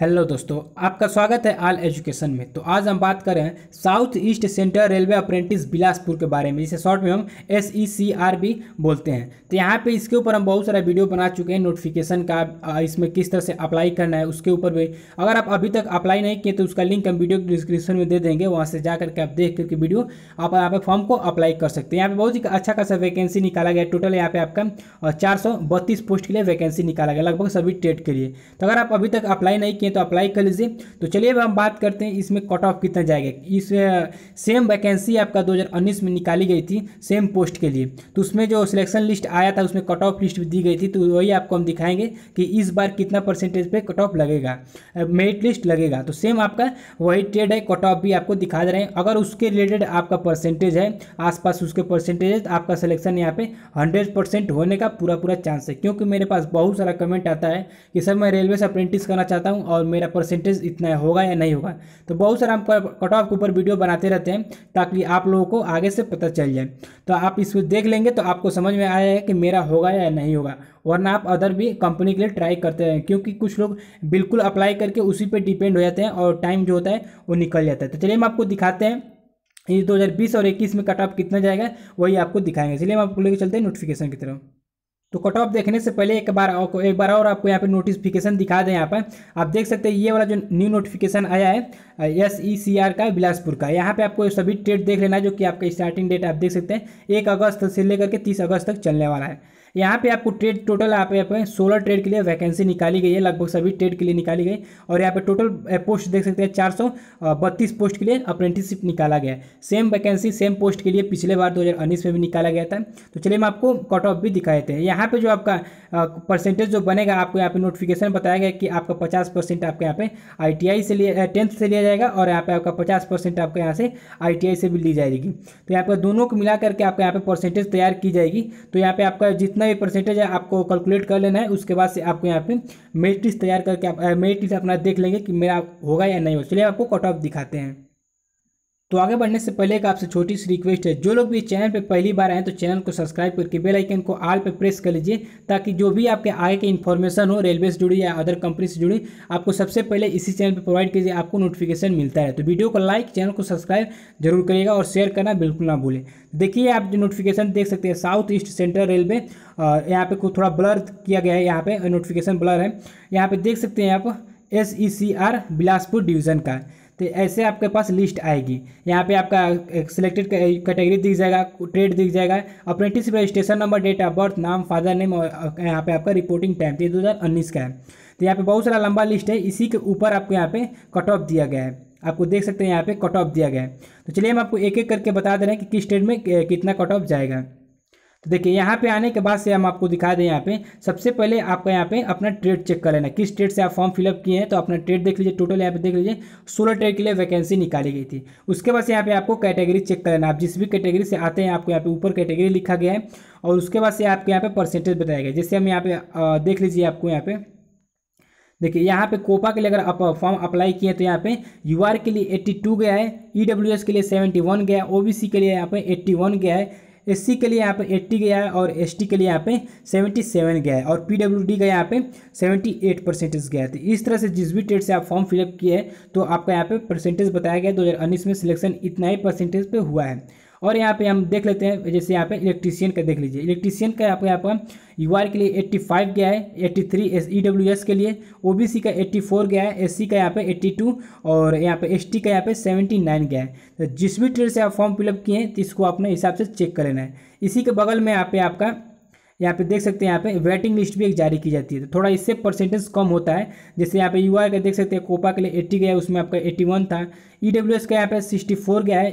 hello दोस्तों आपका स्वागत है आल एजुकेशन में तो आज हम बात कर रहे हैं south east central railway apprentice Bilaspur के बारे में जिसे शॉर्ट में हम एस ई सी आर भी बोलते हैं तो यहाँ पे इसके ऊपर हम बहुत सारा वीडियो बना चुके हैं नोटिफिकेशन का इसमें किस तरह से अप्लाई करना है उसके ऊपर भी अगर आप अभी तक अप्लाई नहीं किए तो उसका लिंक हम वीडियो डिस्क्रिप्शन में दे देंगे वहाँ से जा करके आप देख करके वीडियो आप यहाँ पर फॉर्म को अप्लाई कर सकते हैं यहाँ पर बहुत ही अच्छा खासा वैकेंसी निकाला गया टोटल यहाँ पे आपका चार पोस्ट के लिए वैकेंसी निकाला गया लगभग सभी ट्रेड के लिए तो अगर आप अभी तक अप्लाई नहीं किए है तो अप्लाई कर लीजिए तो चलिए अब हम बात करते हैं इसमें कट ऑफ कितना जाएगा इस सेम वैकेंसी आपका 2019 में निकाली गई थी सेम पोस्ट के लिए तो उसमें जो सिलेक्शन लिस्ट आया था उसमें कट ऑफ लिस्ट दी गई थी तो वही आपको हम दिखाएंगे कि इस बार कितना परसेंटेज पर कट ऑफ लगेगा मेरिट लिस्ट लगेगा तो सेम आपका वही ट्रेड है कट ऑफ भी आपको दिखा दे रहे हैं अगर उसके रिलेटेड आपका परसेंटेज है आसपास उसके परसेंटेज है तो आपका सिलेक्शन यहाँ पे हंड्रेड परसेंट होने का पूरा पूरा चांस है क्योंकि मेरे पास बहुत सारा कमेंट आता है कि सर मैं रेलवे से अप्रेंटिस करना चाहता हूँ और और मेरा परसेंटेज इतना होगा या नहीं होगा तो बहुत सारा हम कट ऑफ के ऊपर वीडियो बनाते रहते हैं ताकि आप लोगों को आगे से पता चल जाए तो आप इसको देख लेंगे तो आपको समझ में आया है कि मेरा होगा या नहीं होगा वरना आप अदर भी कंपनी के लिए ट्राई करते रहें क्योंकि कुछ लोग बिल्कुल अप्लाई करके उसी पर डिपेंड हो जाते हैं और टाइम जो होता है वो निकल जाता है तो चलिए हम आपको दिखाते हैं ये 2020 और 21 में कट ऑफ कितना जाएगा वही आपको दिखाएंगे इसलिए हम आपको लेकर चलते हैं नोटिफिकेशन की तरफ तो कट ऑफ देखने से पहले एक बार एक बार और आपको यहाँ पे नोटिफिकेशन दिखा दें यहाँ पर आप देख सकते हैं ये वाला जो न्यू नोटिफिकेशन आया है एस ई सी आर का बिलासपुर का यहाँ पे आपको सभी डेट देख लेना है जो कि आपका स्टार्टिंग डेट आप देख सकते हैं एक अगस्त से लेकर के तीस अगस्त तक चलने वाला है यहाँ पे आपको ट्रेड टोटल आप यहाँ पे सोलह ट्रेड के लिए वैकेंसी निकाली गई है लगभग सभी ट्रेड के लिए निकाली गई और यहाँ पे टोटल पोस्ट देख सकते हैं चार सौ बत्तीस पोस्ट के लिए अप्रेंटिसशिप निकाला गया है सेम वैकेंसी सेम पोस्ट के लिए पिछले बार दो में भी निकाला गया था तो चलिए मैं आपको कट ऑफ भी दिखा देते हैं यहाँ पर जो आपका परसेंटेज जो बनेगा आपको यहाँ पे नोटिफिकेशन बताया गया कि आपका पचास परसेंट आपके यहाँ पे आई से लिया टेंथ से लिया जाएगा और यहाँ पे आपका पचास परसेंट आपके यहाँ से आई से भी ली जाएगी तो यहाँ पर दोनों को मिला करके आपके यहाँ पे परसेंटेज तैयार की जाएगी तो यहाँ पे आपका जितना भी परसेंटेज है आपको कैलकुलेट कर लेना है उसके बाद से आपको यहाँ पे मेरिट तैयार करके आप मेरिट अपना देख लेंगे कि मेरा होगा या नहीं होगा चलिए आपको कट ऑफ दिखाते हैं तो आगे बढ़ने से पहले एक आपसे छोटी सी रिक्वेस्ट है जो लोग भी चैनल पर पहली बार आए तो चैनल को सब्सक्राइब करके बेल आइकन को आल पर प्रेस कर लीजिए ताकि जो भी आपके आगे की इन्फॉर्मेशन हो रेलवे से जुड़ी या अदर कंपनी से जुड़ी आपको सबसे पहले इसी चैनल पर प्रोवाइड कीजिए आपको नोटिफिकेशन मिलता है तो वीडियो को लाइक चैनल को सब्सक्राइब जरूर करिएगा और शेयर करना बिल्कुल ना भूलें देखिए आप जो नोटिफिकेशन देख सकते हैं साउथ ईस्ट सेंट्रल रेलवे यहाँ पे को थोड़ा ब्लर किया गया है यहाँ पे नोटिफिकेशन ब्लर है यहाँ पे देख सकते हैं आप S E C R Bilaspur division का तो ऐसे आपके पास लिस्ट आएगी यहाँ पे आपका सिलेक्टेड कैटेगरी दिख जाएगा ट्रेड दिख जाएगा apprentice registration number date of birth नाम फादर नेम और यहाँ पे आपका रिपोर्टिंग तो टाइम ये दो का है तो यहाँ पे बहुत सारा लंबा लिस्ट है इसी के ऊपर आपको यहाँ पे कट ऑफ दिया गया है आपको देख सकते हैं यहाँ पे कट ऑफ दिया गया है तो चलिए हम आपको एक एक करके बता दे रहे हैं कि किस ट्रेड में कितना कट ऑफ जाएगा तो देखिए यहाँ पे आने के बाद से हम आपको दिखा दें यहाँ पे सबसे पहले आपका यहाँ पे अपना ट्रेड चेक कर लेना किस ट्रेड से आप फॉर्म फिलअप किए हैं तो अपना ट्रेड देख लीजिए टोटल यहाँ पे देख लीजिए सोलह ट्रेड के लिए वैकेंसी निकाली गई थी उसके बाद यहाँ पे आपको कैटेगरी चेक कर लेना आप जिस भी कैटेगरी से आते हैं आपको यहाँ पे ऊपर कैटेगरी लिखा गया है और उसके बाद से आपके यहाँ पे परसेंटेज बताया गया जैसे हम यहाँ पे देख लीजिए आपको यहाँ पे देखिए यहाँ पे कोपा के लिए अगर आप फॉर्म अप्लाई किए तो यहाँ पे यूआर के लिए 82 गया है ईडब्ल्यूएस e के लिए 71 गया है ओबीसी के लिए यहाँ पे 81 गया है एस के लिए यहाँ पे 80 गया है और एस के लिए यहाँ पे 77 गया है और पी डब्ल्यू डी का यहाँ पे 78 परसेंटेज गया है तो इस तरह से जिस भी ट्रेड से आप फॉर्म फिलअप किए हैं तो आपका यहाँ पे परसेंटेज बताया गया दो में सिलेक्शन इतना ही परसेंटेज पर हुआ है और यहाँ पे हम देख लेते हैं जैसे यहाँ पे इलेक्ट्रीशियन का देख लीजिए इलेक्ट्रीशियन का आपका यहाँ पर यू के लिए 85 गया है 83 थ्री एस ई एस के लिए ओ बी सी का 84 गया है एस सी का यहाँ पे 82 और यहाँ पे एस टी का यहाँ पे 79 गया है तो जिस भी ट्रेड से आप फॉर्म फिलअप किए हैं तो इसको अपने हिसाब से चेक कर लेना है इसी के बगल में यहाँ पे आपका यहाँ पे देख सकते हैं यहाँ पे वेटिंग लिस्ट भी एक जारी की जाती है तो थोड़ा इससे परसेंटेज कम होता है जैसे यहाँ पे यू का देख सकते हैं कोपा के लिए एट्टी गया है उसमें आपका एट्टी वन था ई e का यहाँ पे सिक्सटी फोर गया है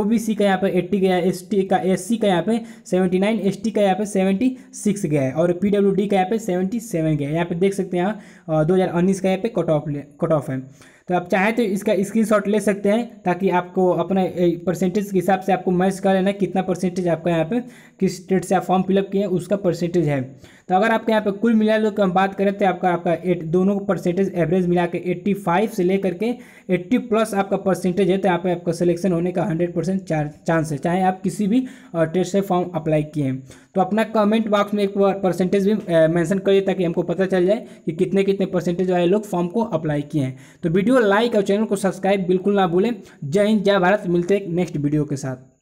ओबीसी का यहाँ पे 80 गया एस एसटी का एससी का यहाँ पे 79 एसटी का यहाँ पे 76 गया है और पीडब्ल्यूडी का यहाँ पे 77 गया है यहाँ पे देख सकते हैं यहाँ दो का यहाँ पे कट ऑफ कट ऑफ है तो आप चाहें तो इसका स्क्रीनशॉट ले सकते हैं ताकि आपको अपने परसेंटेज के हिसाब से आपको मैच कर लेना कितना परसेंटेज आपका यहाँ पे किस स्टेट से आप फॉर्म फिलअप किए हैं उसका परसेंटेज है तो अगर आपके यहाँ पे कुल मिला लो तो हम बात करें तो आपका आपका एट दोनों परसेंटेज एवरेज मिला के एट्टी फाइव से लेकर के एट्टी प्लस आपका परसेंटेज है तो यहाँ पर आपका सिलेक्शन होने का हंड्रेड परसेंट चांस है चाहे आप किसी भी टेस्ट से फॉर्म अप्लाई किए हैं तो अपना कमेंट बॉक्स में एक बार परसेंटेज भी मैंशन करिए ताकि हमको पता चल जाए कि कितने कितने परसेंटेज वाले लोग फॉर्म को अप्लाई किए हैं तो वीडियो वीडियो लाइक और चैनल को सब्सक्राइब बिल्कुल ना भूलें जय हिंद जय भारत मिलते हैं नेक्स्ट वीडियो के साथ